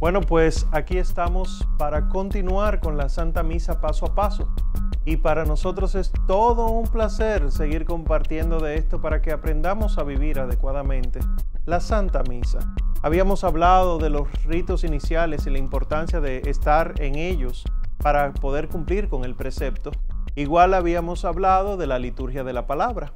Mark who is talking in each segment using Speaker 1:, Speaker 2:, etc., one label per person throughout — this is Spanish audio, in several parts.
Speaker 1: Bueno, pues aquí estamos para continuar con la Santa Misa paso a paso. Y para nosotros es todo un placer seguir compartiendo de esto para que aprendamos a vivir adecuadamente la Santa Misa. Habíamos hablado de los ritos iniciales y la importancia de estar en ellos para poder cumplir con el precepto. Igual habíamos hablado de la liturgia de la palabra.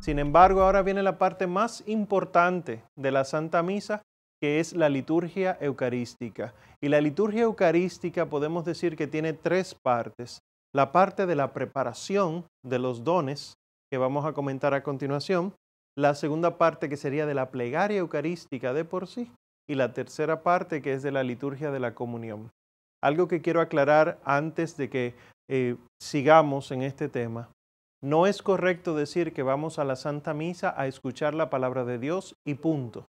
Speaker 1: Sin embargo, ahora viene la parte más importante de la Santa Misa que es la liturgia eucarística. Y la liturgia eucarística podemos decir que tiene tres partes. La parte de la preparación de los dones, que vamos a comentar a continuación. La segunda parte que sería de la plegaria eucarística de por sí. Y la tercera parte que es de la liturgia de la comunión. Algo que quiero aclarar antes de que eh, sigamos en este tema. No es correcto decir que vamos a la Santa Misa a escuchar la palabra de Dios y punto.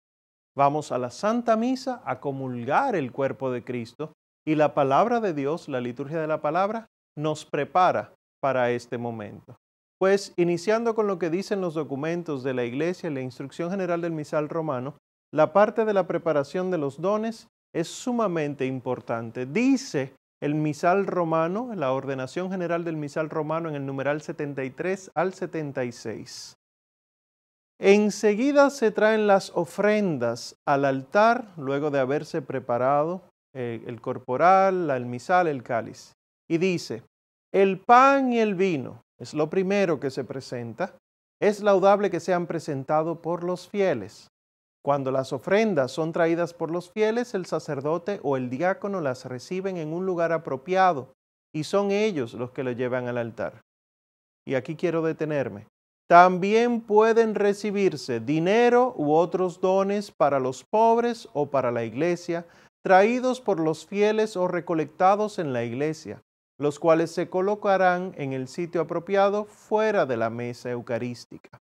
Speaker 1: Vamos a la Santa Misa a comulgar el cuerpo de Cristo y la palabra de Dios, la liturgia de la palabra, nos prepara para este momento. Pues iniciando con lo que dicen los documentos de la Iglesia y la instrucción general del misal romano, la parte de la preparación de los dones es sumamente importante. Dice el misal romano, la ordenación general del misal romano en el numeral 73 al 76. Enseguida se traen las ofrendas al altar, luego de haberse preparado eh, el corporal, el misal, el cáliz. Y dice, el pan y el vino es lo primero que se presenta. Es laudable que sean presentados por los fieles. Cuando las ofrendas son traídas por los fieles, el sacerdote o el diácono las reciben en un lugar apropiado y son ellos los que lo llevan al altar. Y aquí quiero detenerme. También pueden recibirse dinero u otros dones para los pobres o para la iglesia, traídos por los fieles o recolectados en la iglesia, los cuales se colocarán en el sitio apropiado fuera de la mesa eucarística.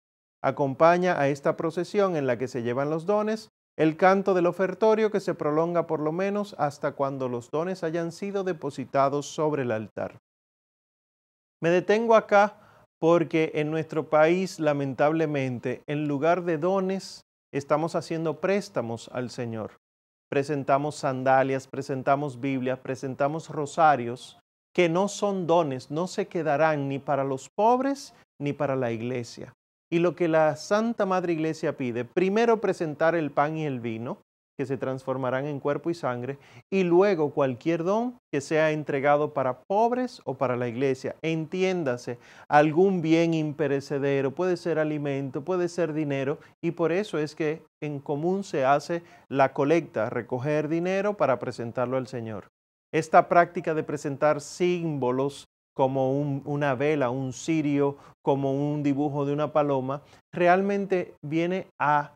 Speaker 1: Acompaña a esta procesión en la que se llevan los dones el canto del ofertorio que se prolonga por lo menos hasta cuando los dones hayan sido depositados sobre el altar. Me detengo acá porque en nuestro país, lamentablemente, en lugar de dones, estamos haciendo préstamos al Señor. Presentamos sandalias, presentamos Biblias, presentamos rosarios, que no son dones, no se quedarán ni para los pobres ni para la iglesia. Y lo que la Santa Madre Iglesia pide, primero presentar el pan y el vino, que se transformarán en cuerpo y sangre, y luego cualquier don que sea entregado para pobres o para la iglesia. Entiéndase, algún bien imperecedero, puede ser alimento, puede ser dinero, y por eso es que en común se hace la colecta, recoger dinero para presentarlo al Señor. Esta práctica de presentar símbolos como una vela, un cirio, como un dibujo de una paloma, realmente viene a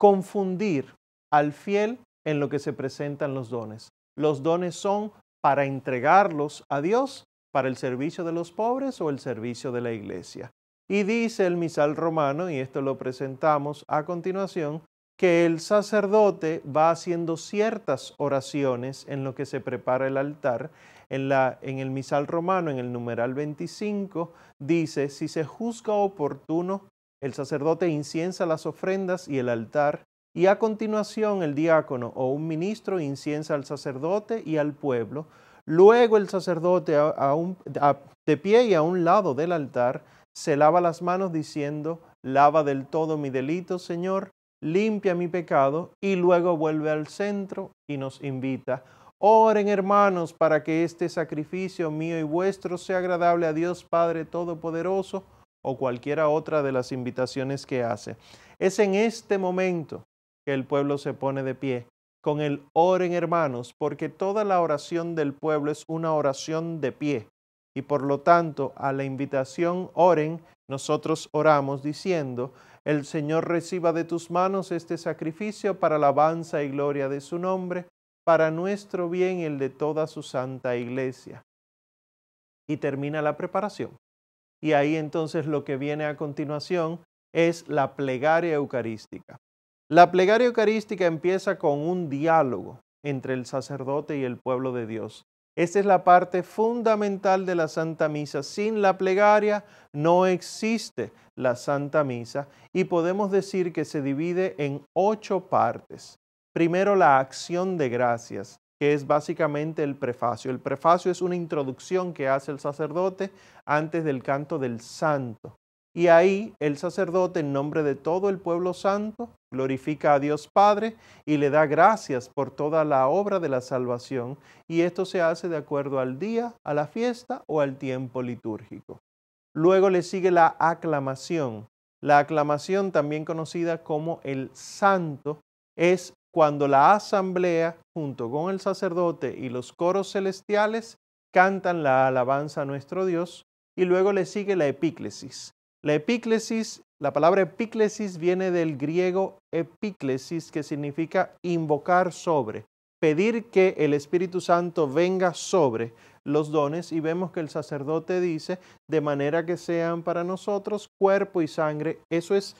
Speaker 1: confundir al fiel en lo que se presentan los dones. Los dones son para entregarlos a Dios, para el servicio de los pobres o el servicio de la iglesia. Y dice el misal romano, y esto lo presentamos a continuación, que el sacerdote va haciendo ciertas oraciones en lo que se prepara el altar. En, la, en el misal romano, en el numeral 25, dice, si se juzga oportuno, el sacerdote inciensa las ofrendas y el altar y a continuación el diácono o un ministro inciensa al sacerdote y al pueblo. Luego el sacerdote de pie y a un lado del altar se lava las manos diciendo, lava del todo mi delito, Señor, limpia mi pecado y luego vuelve al centro y nos invita. Oren hermanos para que este sacrificio mío y vuestro sea agradable a Dios Padre Todopoderoso o cualquiera otra de las invitaciones que hace. Es en este momento que el pueblo se pone de pie con el oren hermanos, porque toda la oración del pueblo es una oración de pie. Y por lo tanto, a la invitación oren, nosotros oramos diciendo, el Señor reciba de tus manos este sacrificio para alabanza y gloria de su nombre, para nuestro bien y el de toda su santa iglesia. Y termina la preparación. Y ahí entonces lo que viene a continuación es la plegaria eucarística. La plegaria eucarística empieza con un diálogo entre el sacerdote y el pueblo de Dios. Esta es la parte fundamental de la Santa Misa. Sin la plegaria no existe la Santa Misa y podemos decir que se divide en ocho partes. Primero la acción de gracias, que es básicamente el prefacio. El prefacio es una introducción que hace el sacerdote antes del canto del santo. Y ahí el sacerdote, en nombre de todo el pueblo santo, glorifica a Dios Padre y le da gracias por toda la obra de la salvación, y esto se hace de acuerdo al día, a la fiesta o al tiempo litúrgico. Luego le sigue la aclamación. La aclamación, también conocida como el santo, es cuando la asamblea, junto con el sacerdote y los coros celestiales, cantan la alabanza a nuestro Dios, y luego le sigue la epíclesis. La epíclesis, la palabra epíclesis viene del griego epíclesis, que significa invocar sobre, pedir que el Espíritu Santo venga sobre los dones y vemos que el sacerdote dice, de manera que sean para nosotros cuerpo y sangre. Eso es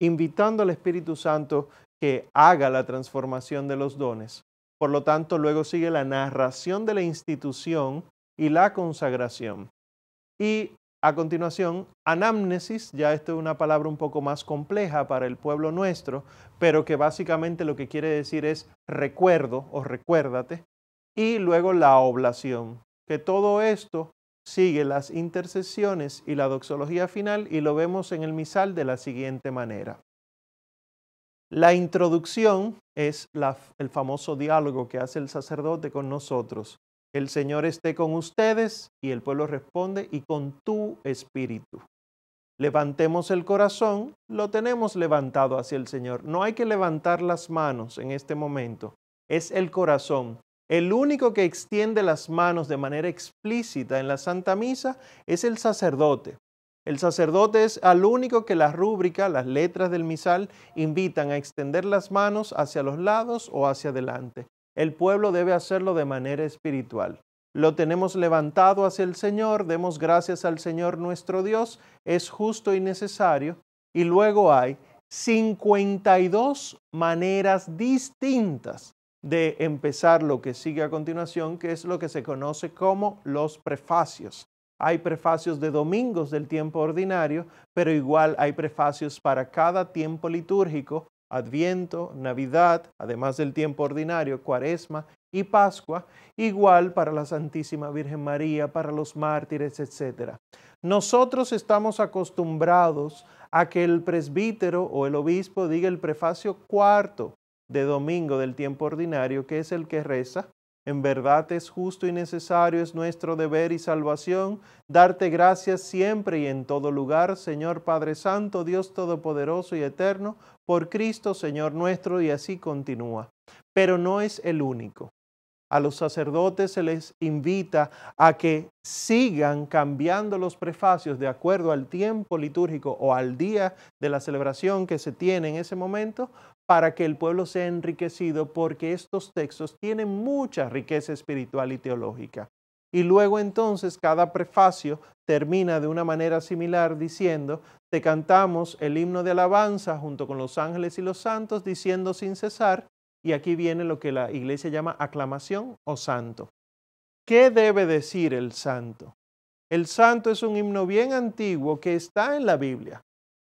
Speaker 1: invitando al Espíritu Santo que haga la transformación de los dones. Por lo tanto, luego sigue la narración de la institución y la consagración. Y a continuación, anamnesis, ya esto es una palabra un poco más compleja para el pueblo nuestro, pero que básicamente lo que quiere decir es recuerdo o recuérdate. Y luego la oblación, que todo esto sigue las intercesiones y la doxología final y lo vemos en el misal de la siguiente manera. La introducción es el famoso diálogo que hace el sacerdote con nosotros. El Señor esté con ustedes y el pueblo responde, y con tu espíritu. Levantemos el corazón, lo tenemos levantado hacia el Señor. No hay que levantar las manos en este momento, es el corazón. El único que extiende las manos de manera explícita en la Santa Misa es el sacerdote. El sacerdote es al único que la rúbrica, las letras del misal, invitan a extender las manos hacia los lados o hacia adelante. El pueblo debe hacerlo de manera espiritual. Lo tenemos levantado hacia el Señor, demos gracias al Señor nuestro Dios, es justo y necesario. Y luego hay 52 maneras distintas de empezar lo que sigue a continuación, que es lo que se conoce como los prefacios. Hay prefacios de domingos del tiempo ordinario, pero igual hay prefacios para cada tiempo litúrgico Adviento, Navidad, además del tiempo ordinario, Cuaresma y Pascua, igual para la Santísima Virgen María, para los mártires, etc. Nosotros estamos acostumbrados a que el presbítero o el obispo diga el prefacio cuarto de domingo del tiempo ordinario, que es el que reza, en verdad es justo y necesario, es nuestro deber y salvación, darte gracias siempre y en todo lugar, Señor Padre Santo, Dios Todopoderoso y Eterno, por Cristo, Señor nuestro, y así continúa. Pero no es el único. A los sacerdotes se les invita a que sigan cambiando los prefacios de acuerdo al tiempo litúrgico o al día de la celebración que se tiene en ese momento para que el pueblo sea enriquecido porque estos textos tienen mucha riqueza espiritual y teológica. Y luego entonces cada prefacio termina de una manera similar diciendo, te cantamos el himno de alabanza junto con los ángeles y los santos, diciendo sin cesar, y aquí viene lo que la iglesia llama aclamación o santo. ¿Qué debe decir el santo? El santo es un himno bien antiguo que está en la Biblia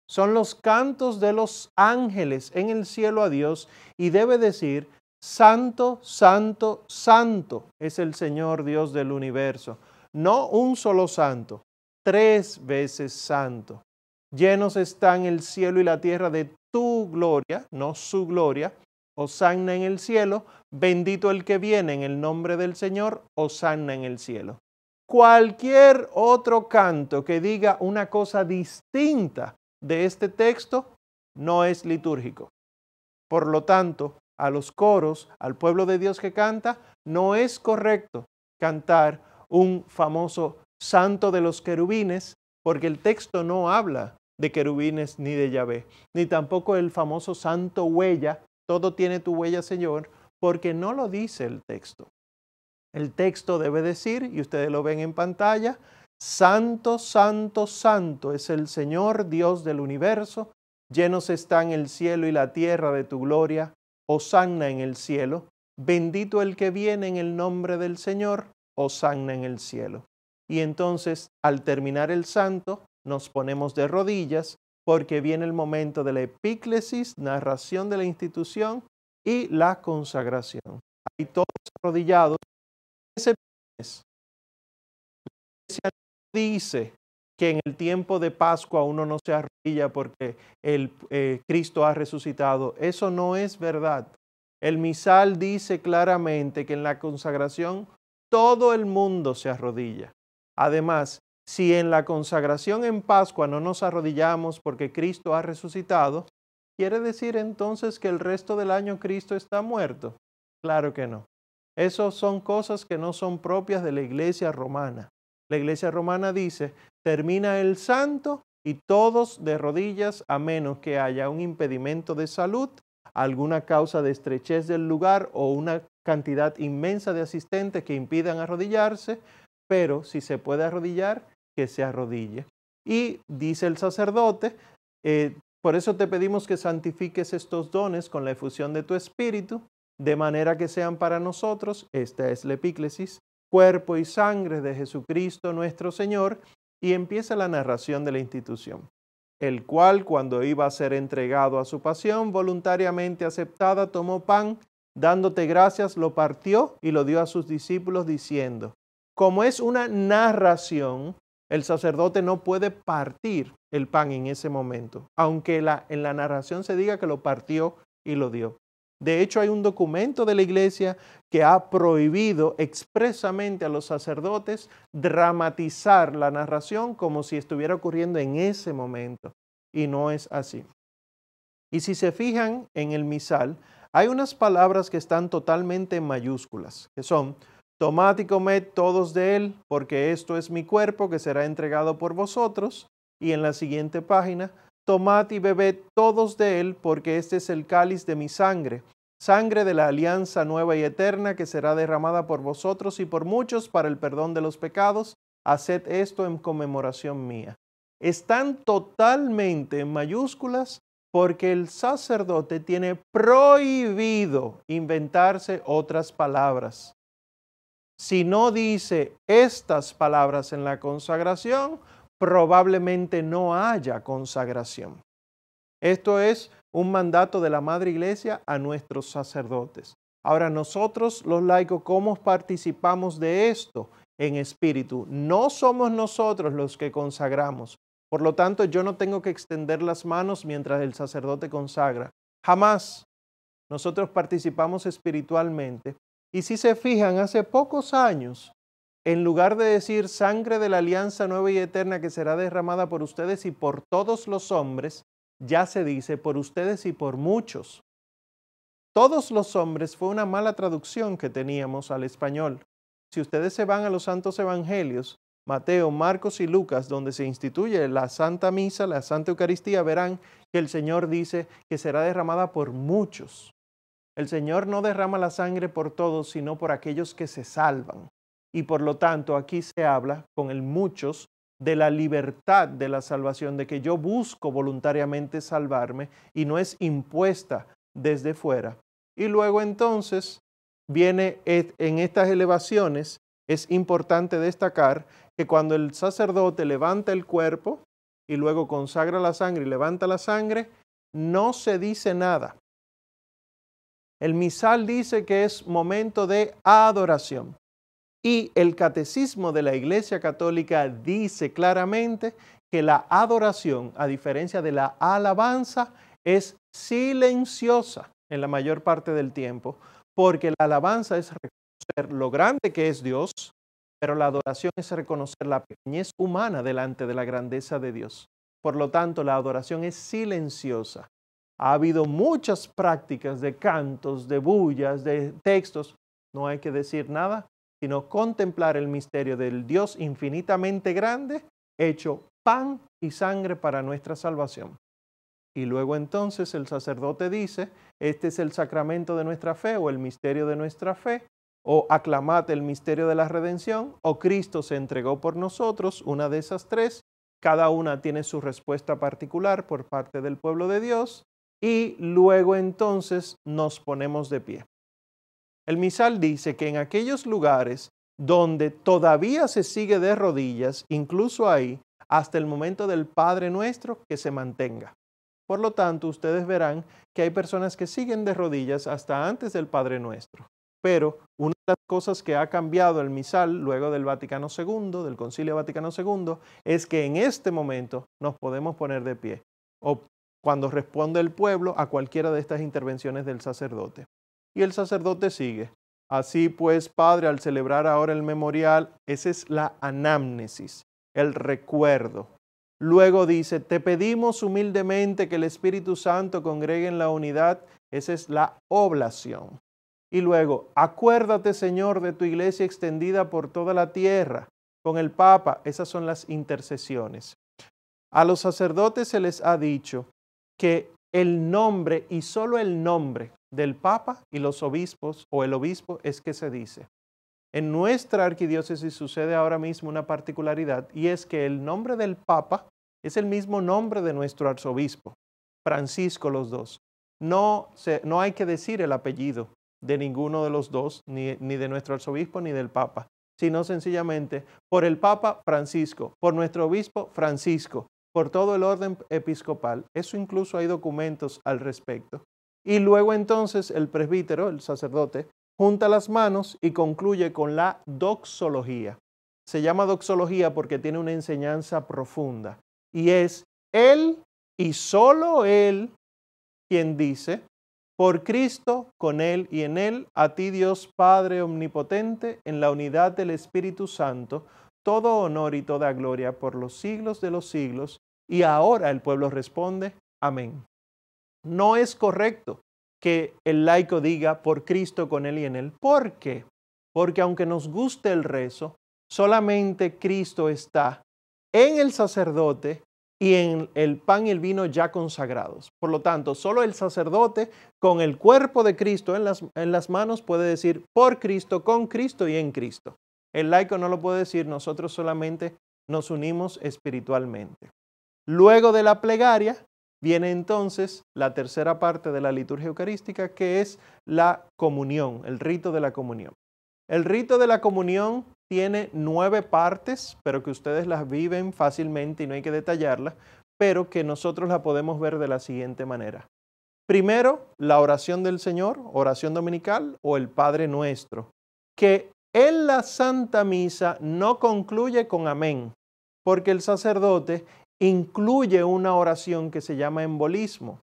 Speaker 1: son los cantos de los ángeles en el cielo a Dios y debe decir, Santo, Santo, Santo es el Señor Dios del universo. No un solo santo, tres veces santo. Llenos están el cielo y la tierra de tu gloria, no su gloria. Osanna en el cielo, bendito el que viene en el nombre del Señor, Osanna en el cielo. Cualquier otro canto que diga una cosa distinta de este texto no es litúrgico. Por lo tanto, a los coros, al pueblo de Dios que canta, no es correcto cantar un famoso santo de los querubines, porque el texto no habla de querubines ni de Yahvé, ni tampoco el famoso santo huella, todo tiene tu huella, Señor, porque no lo dice el texto. El texto debe decir, y ustedes lo ven en pantalla, Santo, santo, santo es el Señor Dios del universo, llenos están el cielo y la tierra de tu gloria, Osanna en el cielo, bendito el que viene en el nombre del Señor, Osanna en el cielo. Y entonces, al terminar el santo, nos ponemos de rodillas porque viene el momento de la epíclesis, narración de la institución y la consagración. ahí todos arrodillados dice que en el tiempo de Pascua uno no se arrodilla porque el, eh, Cristo ha resucitado. Eso no es verdad. El misal dice claramente que en la consagración todo el mundo se arrodilla. Además, si en la consagración en Pascua no nos arrodillamos porque Cristo ha resucitado, ¿quiere decir entonces que el resto del año Cristo está muerto? Claro que no. Esas son cosas que no son propias de la iglesia romana la iglesia romana dice, termina el santo y todos de rodillas a menos que haya un impedimento de salud, alguna causa de estrechez del lugar o una cantidad inmensa de asistentes que impidan arrodillarse, pero si se puede arrodillar, que se arrodille. Y dice el sacerdote, eh, por eso te pedimos que santifiques estos dones con la efusión de tu espíritu, de manera que sean para nosotros, esta es la epíclesis, cuerpo y sangre de Jesucristo nuestro Señor, y empieza la narración de la institución, el cual cuando iba a ser entregado a su pasión voluntariamente aceptada, tomó pan, dándote gracias, lo partió y lo dio a sus discípulos diciendo, como es una narración, el sacerdote no puede partir el pan en ese momento, aunque la, en la narración se diga que lo partió y lo dio. De hecho, hay un documento de la iglesia que ha prohibido expresamente a los sacerdotes dramatizar la narración como si estuviera ocurriendo en ese momento. Y no es así. Y si se fijan en el misal, hay unas palabras que están totalmente en mayúsculas, que son, tomad y comed todos de él, porque esto es mi cuerpo que será entregado por vosotros. Y en la siguiente página, tomad y bebed todos de él, porque este es el cáliz de mi sangre, sangre de la alianza nueva y eterna que será derramada por vosotros y por muchos para el perdón de los pecados. Haced esto en conmemoración mía. Están totalmente en mayúsculas porque el sacerdote tiene prohibido inventarse otras palabras. Si no dice estas palabras en la consagración, probablemente no haya consagración. Esto es un mandato de la Madre Iglesia a nuestros sacerdotes. Ahora nosotros los laicos, ¿cómo participamos de esto en espíritu? No somos nosotros los que consagramos. Por lo tanto, yo no tengo que extender las manos mientras el sacerdote consagra. Jamás. Nosotros participamos espiritualmente. Y si se fijan, hace pocos años en lugar de decir sangre de la alianza nueva y eterna que será derramada por ustedes y por todos los hombres, ya se dice por ustedes y por muchos. Todos los hombres fue una mala traducción que teníamos al español. Si ustedes se van a los santos evangelios, Mateo, Marcos y Lucas, donde se instituye la Santa Misa, la Santa Eucaristía, verán que el Señor dice que será derramada por muchos. El Señor no derrama la sangre por todos, sino por aquellos que se salvan y por lo tanto aquí se habla con el muchos de la libertad de la salvación, de que yo busco voluntariamente salvarme y no es impuesta desde fuera. Y luego entonces viene en estas elevaciones, es importante destacar que cuando el sacerdote levanta el cuerpo y luego consagra la sangre y levanta la sangre, no se dice nada. El misal dice que es momento de adoración. Y el catecismo de la Iglesia Católica dice claramente que la adoración, a diferencia de la alabanza, es silenciosa en la mayor parte del tiempo, porque la alabanza es reconocer lo grande que es Dios, pero la adoración es reconocer la pequeñez humana delante de la grandeza de Dios. Por lo tanto, la adoración es silenciosa. Ha habido muchas prácticas de cantos, de bullas, de textos. No hay que decir nada sino contemplar el misterio del Dios infinitamente grande, hecho pan y sangre para nuestra salvación. Y luego entonces el sacerdote dice, este es el sacramento de nuestra fe o el misterio de nuestra fe, o aclamate el misterio de la redención, o Cristo se entregó por nosotros, una de esas tres, cada una tiene su respuesta particular por parte del pueblo de Dios, y luego entonces nos ponemos de pie. El misal dice que en aquellos lugares donde todavía se sigue de rodillas, incluso ahí, hasta el momento del Padre nuestro, que se mantenga. Por lo tanto, ustedes verán que hay personas que siguen de rodillas hasta antes del Padre nuestro. Pero una de las cosas que ha cambiado el misal luego del Vaticano II, del Concilio Vaticano II, es que en este momento nos podemos poner de pie o cuando responde el pueblo a cualquiera de estas intervenciones del sacerdote y el sacerdote sigue. Así pues, Padre, al celebrar ahora el memorial, esa es la anámnesis, el recuerdo. Luego dice, te pedimos humildemente que el Espíritu Santo congregue en la unidad, esa es la oblación. Y luego, acuérdate, Señor, de tu iglesia extendida por toda la tierra, con el Papa, esas son las intercesiones. A los sacerdotes se les ha dicho que el nombre y solo el nombre del Papa y los obispos o el obispo es que se dice. En nuestra arquidiócesis sucede ahora mismo una particularidad y es que el nombre del Papa es el mismo nombre de nuestro arzobispo, Francisco los dos. No, se, no hay que decir el apellido de ninguno de los dos, ni, ni de nuestro arzobispo ni del Papa, sino sencillamente por el Papa Francisco, por nuestro obispo Francisco, por todo el orden episcopal. Eso incluso hay documentos al respecto. Y luego entonces el presbítero, el sacerdote, junta las manos y concluye con la doxología. Se llama doxología porque tiene una enseñanza profunda. Y es Él y solo Él quien dice, por Cristo, con Él y en Él, a ti Dios Padre Omnipotente, en la unidad del Espíritu Santo, todo honor y toda gloria por los siglos de los siglos. Y ahora el pueblo responde, amén. No es correcto que el laico diga por Cristo, con Él y en Él. ¿Por qué? Porque aunque nos guste el rezo, solamente Cristo está en el sacerdote y en el pan y el vino ya consagrados. Por lo tanto, solo el sacerdote con el cuerpo de Cristo en las, en las manos puede decir por Cristo, con Cristo y en Cristo. El laico no lo puede decir, nosotros solamente nos unimos espiritualmente. Luego de la plegaria, Viene entonces la tercera parte de la liturgia eucarística, que es la comunión, el rito de la comunión. El rito de la comunión tiene nueve partes, pero que ustedes las viven fácilmente y no hay que detallarlas, pero que nosotros la podemos ver de la siguiente manera. Primero, la oración del Señor, oración dominical o el Padre Nuestro, que en la Santa Misa no concluye con amén, porque el sacerdote incluye una oración que se llama embolismo.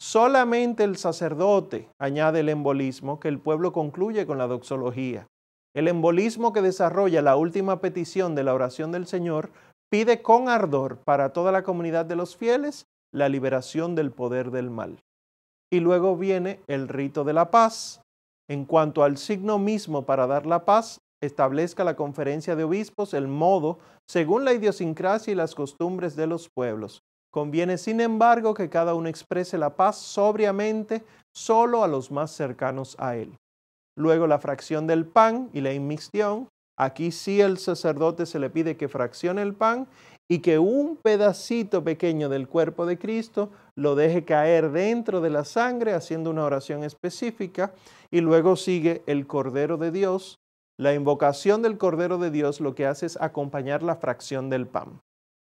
Speaker 1: Solamente el sacerdote añade el embolismo que el pueblo concluye con la doxología. El embolismo que desarrolla la última petición de la oración del Señor pide con ardor para toda la comunidad de los fieles la liberación del poder del mal. Y luego viene el rito de la paz. En cuanto al signo mismo para dar la paz, establezca la conferencia de obispos el modo según la idiosincrasia y las costumbres de los pueblos. Conviene, sin embargo, que cada uno exprese la paz sobriamente solo a los más cercanos a él. Luego la fracción del pan y la inmisión Aquí sí el sacerdote se le pide que fraccione el pan y que un pedacito pequeño del cuerpo de Cristo lo deje caer dentro de la sangre haciendo una oración específica y luego sigue el Cordero de Dios la invocación del Cordero de Dios lo que hace es acompañar la fracción del pan,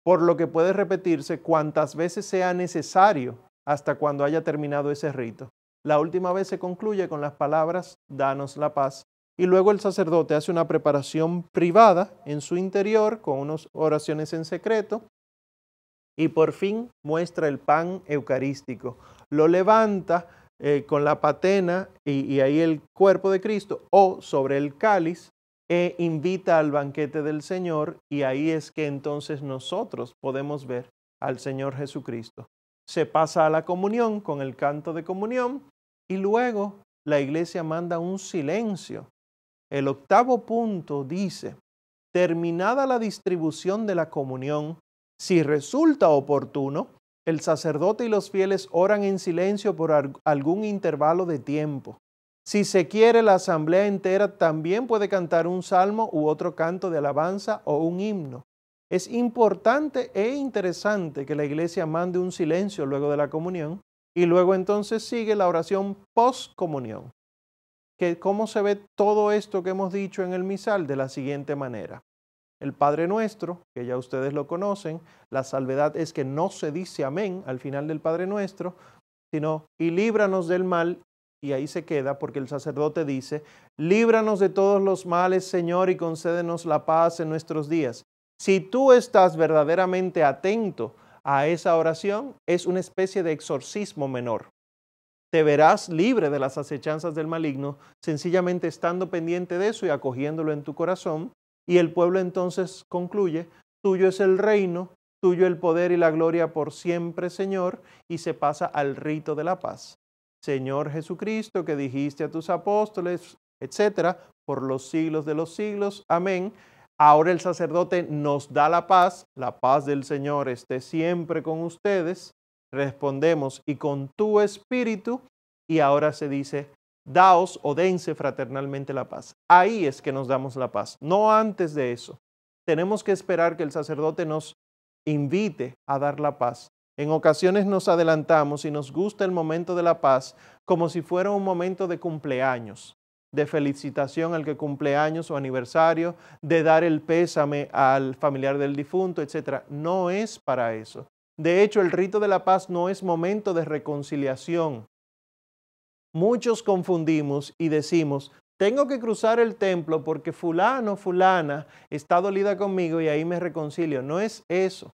Speaker 1: por lo que puede repetirse cuantas veces sea necesario hasta cuando haya terminado ese rito. La última vez se concluye con las palabras, danos la paz, y luego el sacerdote hace una preparación privada en su interior con unas oraciones en secreto, y por fin muestra el pan eucarístico, lo levanta, eh, con la patena y, y, ahí el cuerpo de Cristo, o sobre el cáliz, e invita al banquete del Señor y ahí es que entonces nosotros podemos ver al Señor Jesucristo. Se pasa a la comunión con el canto de comunión y luego la iglesia manda un silencio. El octavo punto dice, terminada la distribución de la comunión, si resulta oportuno, el sacerdote y los fieles oran en silencio por algún intervalo de tiempo. Si se quiere, la asamblea entera también puede cantar un salmo u otro canto de alabanza o un himno. Es importante e interesante que la iglesia mande un silencio luego de la comunión y luego entonces sigue la oración postcomunión. Que cómo se ve todo esto que hemos dicho en el misal de la siguiente manera el Padre Nuestro, que ya ustedes lo conocen, la salvedad es que no se dice amén al final del Padre Nuestro, sino y líbranos del mal, y ahí se queda porque el sacerdote dice, líbranos de todos los males, Señor, y concédenos la paz en nuestros días. Si tú estás verdaderamente atento a esa oración, es una especie de exorcismo menor. Te verás libre de las acechanzas del maligno, sencillamente estando pendiente de eso y acogiéndolo en tu corazón y el pueblo entonces concluye, tuyo es el reino, tuyo el poder y la gloria por siempre, Señor, y se pasa al rito de la paz. Señor Jesucristo, que dijiste a tus apóstoles, etcétera, por los siglos de los siglos. Amén. Ahora el sacerdote nos da la paz, la paz del Señor esté siempre con ustedes. Respondemos, y con tu espíritu, y ahora se dice, daos o dense fraternalmente la paz. Ahí es que nos damos la paz, no antes de eso. Tenemos que esperar que el sacerdote nos invite a dar la paz. En ocasiones nos adelantamos y nos gusta el momento de la paz como si fuera un momento de cumpleaños, de felicitación al que cumple años o aniversario, de dar el pésame al familiar del difunto, etc. No es para eso. De hecho, el rito de la paz no es momento de reconciliación, muchos confundimos y decimos, tengo que cruzar el templo porque fulano, fulana está dolida conmigo y ahí me reconcilio. No es eso.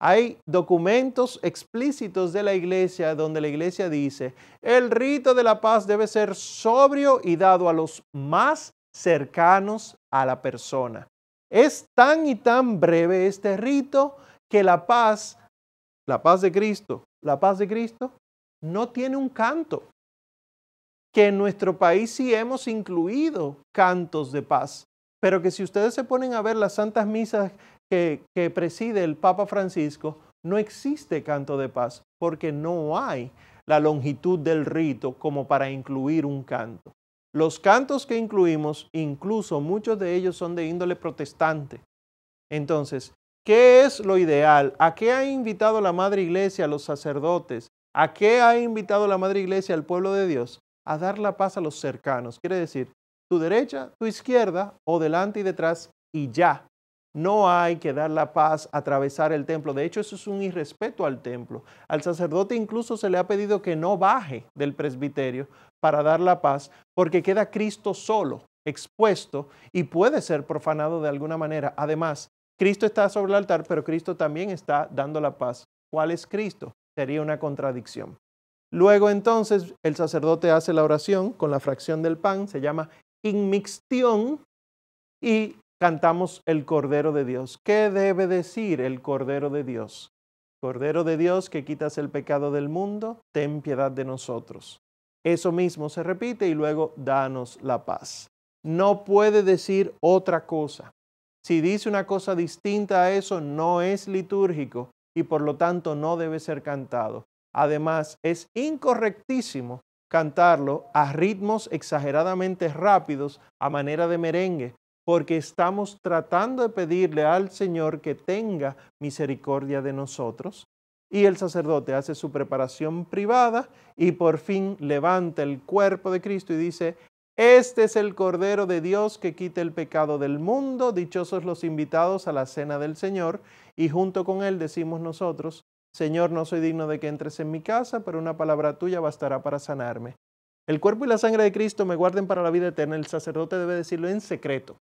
Speaker 1: Hay documentos explícitos de la iglesia donde la iglesia dice, el rito de la paz debe ser sobrio y dado a los más cercanos a la persona. Es tan y tan breve este rito que la paz, la paz de Cristo, la paz de Cristo no tiene un canto que en nuestro país sí hemos incluido cantos de paz, pero que si ustedes se ponen a ver las santas misas que, que preside el Papa Francisco, no existe canto de paz, porque no hay la longitud del rito como para incluir un canto. Los cantos que incluimos, incluso muchos de ellos son de índole protestante. Entonces, ¿qué es lo ideal? ¿A qué ha invitado la Madre Iglesia a los sacerdotes? ¿A qué ha invitado la Madre Iglesia al pueblo de Dios? a dar la paz a los cercanos. Quiere decir, tu derecha, tu izquierda, o delante y detrás, y ya. No hay que dar la paz, atravesar el templo. De hecho, eso es un irrespeto al templo. Al sacerdote incluso se le ha pedido que no baje del presbiterio para dar la paz, porque queda Cristo solo, expuesto, y puede ser profanado de alguna manera. Además, Cristo está sobre el altar, pero Cristo también está dando la paz. ¿Cuál es Cristo? Sería una contradicción. Luego entonces el sacerdote hace la oración con la fracción del pan, se llama inmixtión, y cantamos el Cordero de Dios. ¿Qué debe decir el Cordero de Dios? Cordero de Dios que quitas el pecado del mundo, ten piedad de nosotros. Eso mismo se repite y luego danos la paz. No puede decir otra cosa. Si dice una cosa distinta a eso, no es litúrgico y por lo tanto no debe ser cantado. Además, es incorrectísimo cantarlo a ritmos exageradamente rápidos a manera de merengue, porque estamos tratando de pedirle al Señor que tenga misericordia de nosotros. Y el sacerdote hace su preparación privada y por fin levanta el cuerpo de Cristo y dice, este es el Cordero de Dios que quita el pecado del mundo, dichosos los invitados a la cena del Señor. Y junto con él decimos nosotros, Señor, no soy digno de que entres en mi casa, pero una palabra tuya bastará para sanarme. El cuerpo y la sangre de Cristo me guarden para la vida eterna. El sacerdote debe decirlo en secreto.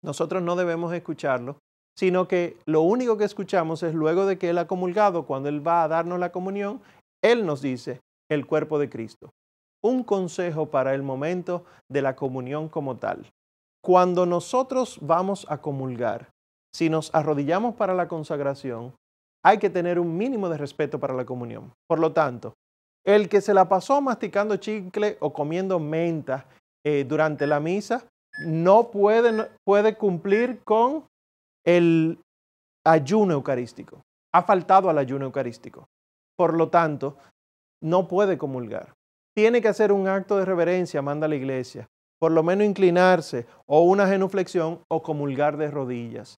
Speaker 1: Nosotros no debemos escucharlo, sino que lo único que escuchamos es luego de que Él ha comulgado, cuando Él va a darnos la comunión, Él nos dice el cuerpo de Cristo. Un consejo para el momento de la comunión como tal. Cuando nosotros vamos a comulgar, si nos arrodillamos para la consagración, hay que tener un mínimo de respeto para la comunión. Por lo tanto, el que se la pasó masticando chicle o comiendo menta eh, durante la misa no puede, puede cumplir con el ayuno eucarístico. Ha faltado al ayuno eucarístico. Por lo tanto, no puede comulgar. Tiene que hacer un acto de reverencia, manda la iglesia. Por lo menos inclinarse o una genuflexión o comulgar de rodillas.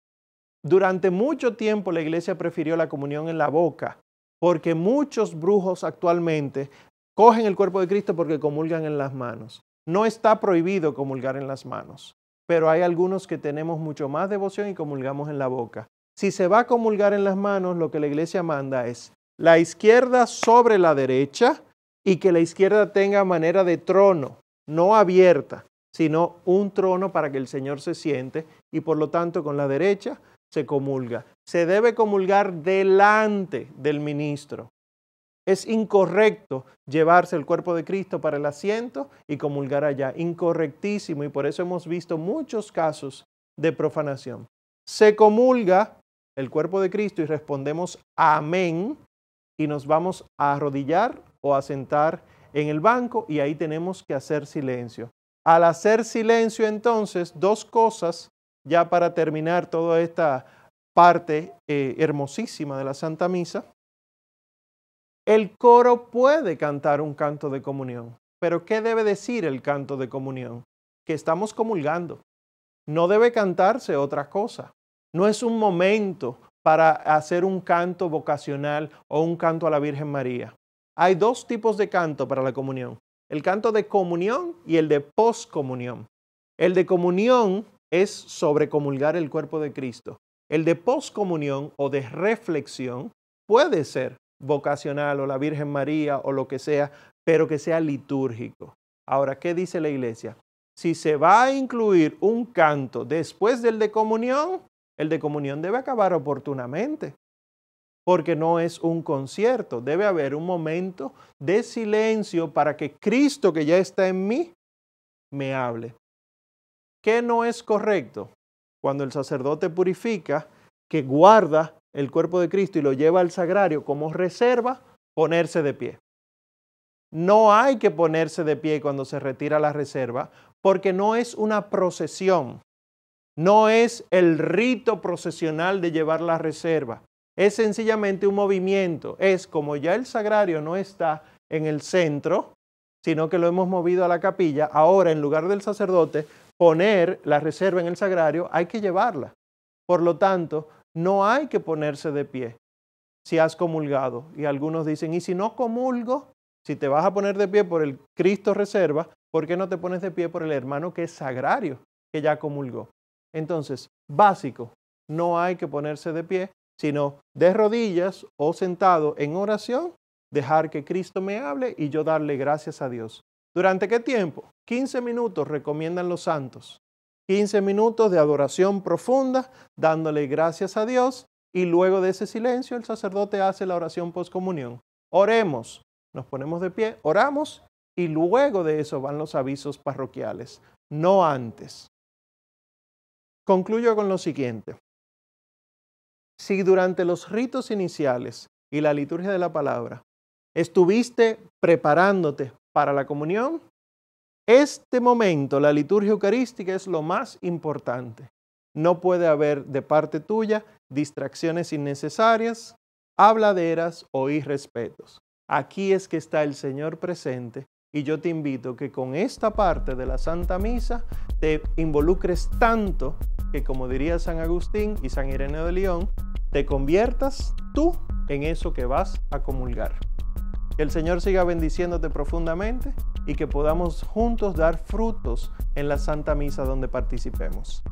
Speaker 1: Durante mucho tiempo la iglesia prefirió la comunión en la boca, porque muchos brujos actualmente cogen el cuerpo de Cristo porque comulgan en las manos. No está prohibido comulgar en las manos, pero hay algunos que tenemos mucho más devoción y comulgamos en la boca. Si se va a comulgar en las manos, lo que la iglesia manda es la izquierda sobre la derecha y que la izquierda tenga manera de trono, no abierta, sino un trono para que el Señor se siente y por lo tanto con la derecha se comulga. Se debe comulgar delante del ministro. Es incorrecto llevarse el cuerpo de Cristo para el asiento y comulgar allá. Incorrectísimo y por eso hemos visto muchos casos de profanación. Se comulga el cuerpo de Cristo y respondemos amén y nos vamos a arrodillar o a sentar en el banco y ahí tenemos que hacer silencio. Al hacer silencio entonces, dos cosas ya para terminar toda esta parte eh, hermosísima de la Santa Misa, el coro puede cantar un canto de comunión. Pero ¿qué debe decir el canto de comunión? Que estamos comulgando. No debe cantarse otra cosa. No es un momento para hacer un canto vocacional o un canto a la Virgen María. Hay dos tipos de canto para la comunión. El canto de comunión y el de poscomunión. El de comunión es sobrecomulgar el cuerpo de Cristo. El de poscomunión o de reflexión puede ser vocacional o la Virgen María o lo que sea, pero que sea litúrgico. Ahora, ¿qué dice la iglesia? Si se va a incluir un canto después del de comunión, el de comunión debe acabar oportunamente, porque no es un concierto. Debe haber un momento de silencio para que Cristo que ya está en mí me hable. ¿Qué no es correcto? Cuando el sacerdote purifica, que guarda el cuerpo de Cristo y lo lleva al sagrario como reserva, ponerse de pie. No hay que ponerse de pie cuando se retira la reserva porque no es una procesión, no es el rito procesional de llevar la reserva, es sencillamente un movimiento, es como ya el sagrario no está en el centro, sino que lo hemos movido a la capilla, ahora en lugar del sacerdote poner la reserva en el sagrario, hay que llevarla. Por lo tanto, no hay que ponerse de pie si has comulgado. Y algunos dicen, ¿y si no comulgo? Si te vas a poner de pie por el Cristo reserva, ¿por qué no te pones de pie por el hermano que es sagrario, que ya comulgó? Entonces, básico, no hay que ponerse de pie, sino de rodillas o sentado en oración, dejar que Cristo me hable y yo darle gracias a Dios. ¿Durante qué tiempo? 15 minutos recomiendan los santos. 15 minutos de adoración profunda, dándole gracias a Dios, y luego de ese silencio el sacerdote hace la oración postcomunión. Oremos, nos ponemos de pie, oramos, y luego de eso van los avisos parroquiales, no antes. Concluyo con lo siguiente. Si durante los ritos iniciales y la liturgia de la palabra estuviste preparándote para la comunión, este momento, la liturgia eucarística, es lo más importante. No puede haber de parte tuya distracciones innecesarias, habladeras o irrespetos. Aquí es que está el Señor presente y yo te invito que con esta parte de la Santa Misa te involucres tanto que, como diría San Agustín y San Ireneo de León, te conviertas tú en eso que vas a comulgar. Que el Señor siga bendiciéndote profundamente y que podamos juntos dar frutos en la Santa Misa donde participemos.